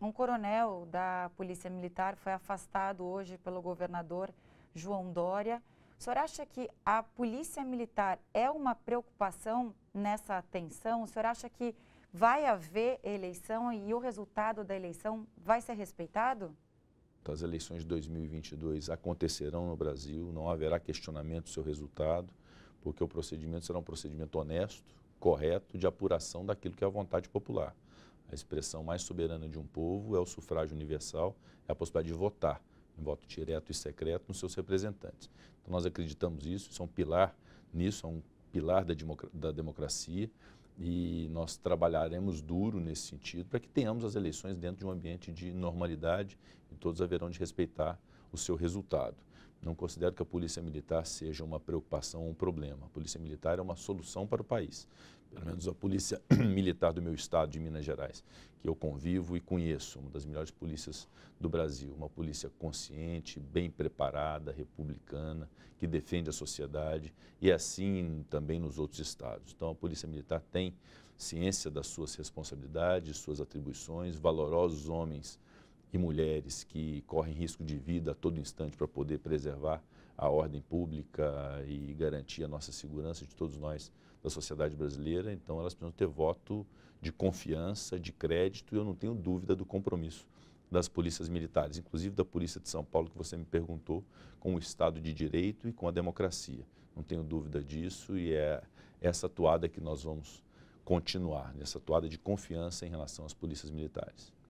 Um coronel da Polícia Militar foi afastado hoje pelo governador João Dória. O senhor acha que a Polícia Militar é uma preocupação nessa tensão? O senhor acha que vai haver eleição e o resultado da eleição vai ser respeitado? As eleições de 2022 acontecerão no Brasil, não haverá questionamento do seu resultado, porque o procedimento será um procedimento honesto, correto, de apuração daquilo que é a vontade popular. A expressão mais soberana de um povo é o sufrágio universal, é a possibilidade de votar em voto direto e secreto nos seus representantes. Então nós acreditamos nisso, isso é um pilar nisso, é um pilar da, da democracia e nós trabalharemos duro nesse sentido para que tenhamos as eleições dentro de um ambiente de normalidade e todos haverão de respeitar o seu resultado. Não considero que a polícia militar seja uma preocupação ou um problema. A polícia militar é uma solução para o país. Pelo menos a polícia militar do meu estado, de Minas Gerais, que eu convivo e conheço, uma das melhores polícias do Brasil. Uma polícia consciente, bem preparada, republicana, que defende a sociedade e é assim também nos outros estados. Então a polícia militar tem ciência das suas responsabilidades, suas atribuições, valorosos homens e mulheres que correm risco de vida a todo instante para poder preservar a ordem pública e garantir a nossa segurança de todos nós da sociedade brasileira, então elas precisam ter voto de confiança, de crédito, e eu não tenho dúvida do compromisso das polícias militares, inclusive da Polícia de São Paulo, que você me perguntou, com o Estado de Direito e com a democracia. Não tenho dúvida disso e é essa atuada que nós vamos continuar, nessa atuada de confiança em relação às polícias militares.